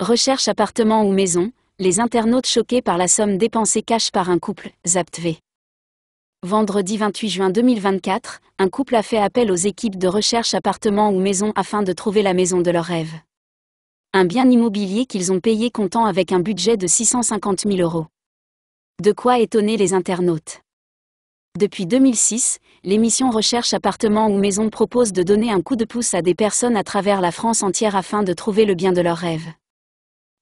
Recherche appartement ou maison, les internautes choqués par la somme dépensée cash par un couple, ZaptV. Vendredi 28 juin 2024, un couple a fait appel aux équipes de recherche appartement ou maison afin de trouver la maison de leur rêve. Un bien immobilier qu'ils ont payé comptant avec un budget de 650 000 euros. De quoi étonner les internautes depuis 2006, l'émission Recherche appartement ou maison propose de donner un coup de pouce à des personnes à travers la France entière afin de trouver le bien de leur rêve.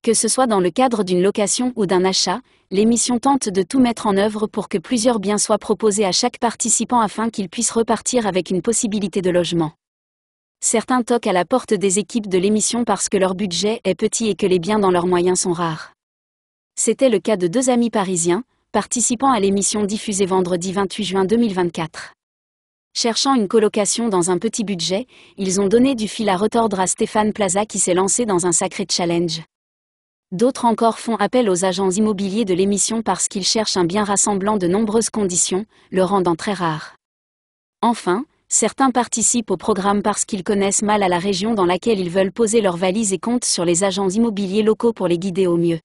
Que ce soit dans le cadre d'une location ou d'un achat, l'émission tente de tout mettre en œuvre pour que plusieurs biens soient proposés à chaque participant afin qu'ils puissent repartir avec une possibilité de logement. Certains toquent à la porte des équipes de l'émission parce que leur budget est petit et que les biens dans leurs moyens sont rares. C'était le cas de deux amis parisiens, participants à l'émission diffusée vendredi 28 juin 2024. Cherchant une colocation dans un petit budget, ils ont donné du fil à retordre à Stéphane Plaza qui s'est lancé dans un sacré challenge. D'autres encore font appel aux agents immobiliers de l'émission parce qu'ils cherchent un bien rassemblant de nombreuses conditions, le rendant très rare. Enfin, certains participent au programme parce qu'ils connaissent mal à la région dans laquelle ils veulent poser leurs valises et comptent sur les agents immobiliers locaux pour les guider au mieux.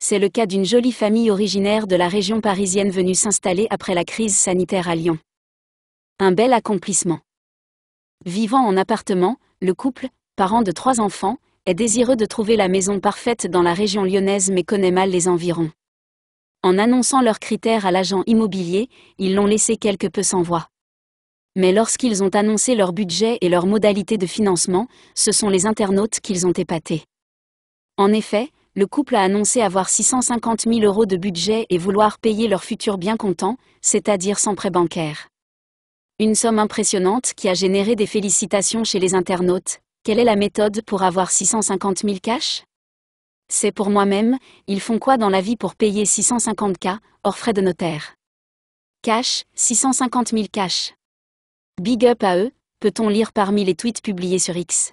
C'est le cas d'une jolie famille originaire de la région parisienne venue s'installer après la crise sanitaire à Lyon. Un bel accomplissement. Vivant en appartement, le couple, parent de trois enfants, est désireux de trouver la maison parfaite dans la région lyonnaise mais connaît mal les environs. En annonçant leurs critères à l'agent immobilier, ils l'ont laissé quelque peu sans voix. Mais lorsqu'ils ont annoncé leur budget et leurs modalités de financement, ce sont les internautes qu'ils ont épatés. En effet, le couple a annoncé avoir 650 000 euros de budget et vouloir payer leur futur bien comptant, c'est-à-dire sans prêt bancaire. Une somme impressionnante qui a généré des félicitations chez les internautes, quelle est la méthode pour avoir 650 000 cash C'est pour moi-même, ils font quoi dans la vie pour payer 650K, hors frais de notaire Cash, 650 000 cash. Big up à eux, peut-on lire parmi les tweets publiés sur X.